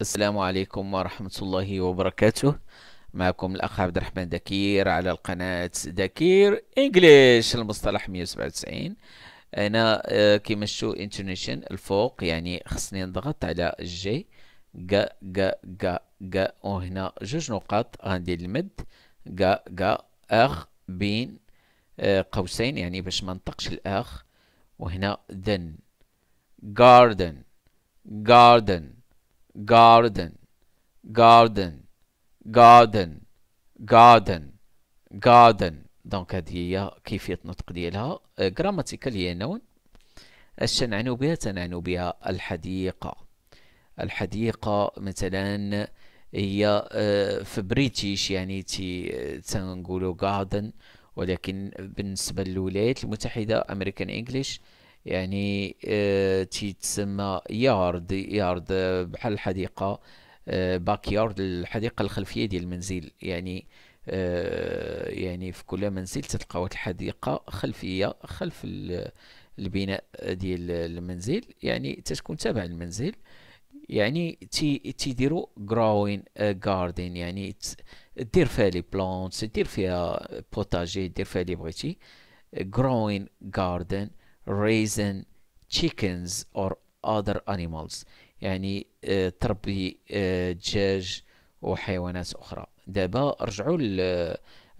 السلام عليكم ورحمة الله وبركاته معكم الأخ عبد الرحمن دكير على القناة دكير إنجليش المصطلح 197 أنا آه، كيما شو انتونيشن الفوق يعني خصني نضغط على جي جا جا جا جا وهنا جوج نقاط غندير المد جا جا أغ بين آه، قوسين يعني باش ما نطقش الأغ وهنا ذن garden garden garden garden garden garden garden دونك هذه هي كيفيه النطق ديالها جراماتيكال آه، هي نون نعنو بها تنعنو بها الحديقه الحديقه مثلا هي آه، في بريتيش يعني تي تنقولو garden ولكن بالنسبه للولايات المتحده امريكان انجلش يعني آه، تيتسمى يارد يارد بحال الحديقه آه، باك يارد الحديقه الخلفيه ديال المنزل يعني آه، يعني في كل منزل تلقى واحد الحديقه خلفيه خلف البناء ديال المنزل يعني تتكون تابع المنزل يعني تي تيديروا جراوين جاردن يعني دير فيها لي بلونت دير فيها بوتاجي دير فيها لي بغيتي جراوين جاردن raising chickens or other animals يعني آه، تربي آه، دجاج وحيوانات اخرى دابا رجعوا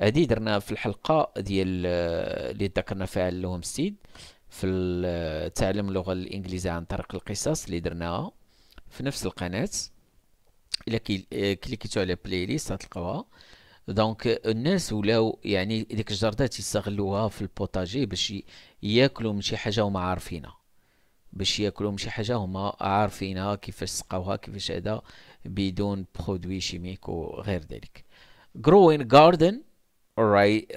هذه درنا في الحلقه ديال آه، اللي ذكرنا فيها اللوم سيد في تعلم اللغه الانجليزيه عن طريق القصص اللي درناها في نفس القناه الا كليكيتو على بلاي ليست غتلقاوها دونك الناس ولاو يعني ديك الجردات يستغلوها في البوتاجي باش ياكلوا من شي حاجه وما عارفينها باش ياكلوا من شي حاجه هما عارفينها كيفاش سقاوها كيفاش هذا بدون برودوي شيميك وغير ذلك growing garden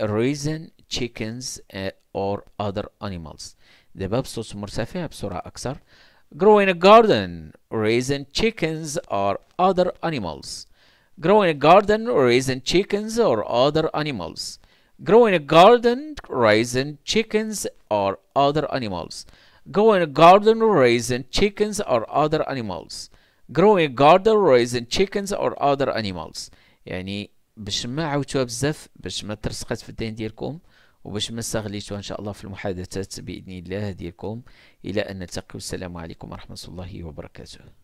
raising uh, chickens or other animals دابا بصوت مرتفع بسرعه اكثر growing a garden raising chickens or other animals grow in a garden raising chickens or other animals grow in a garden raising chickens or other animals go in a garden raising chickens or other animals grow in a garden raising chickens or other animals يعني باش ما عاودتوها بزاف باش ما ترسخات في الدين ديالكم وباش ما استغليتوها ان شاء الله في المحادثات باذن الله ديالكم الى ان نلتقي والسلام عليكم ورحمه الله وبركاته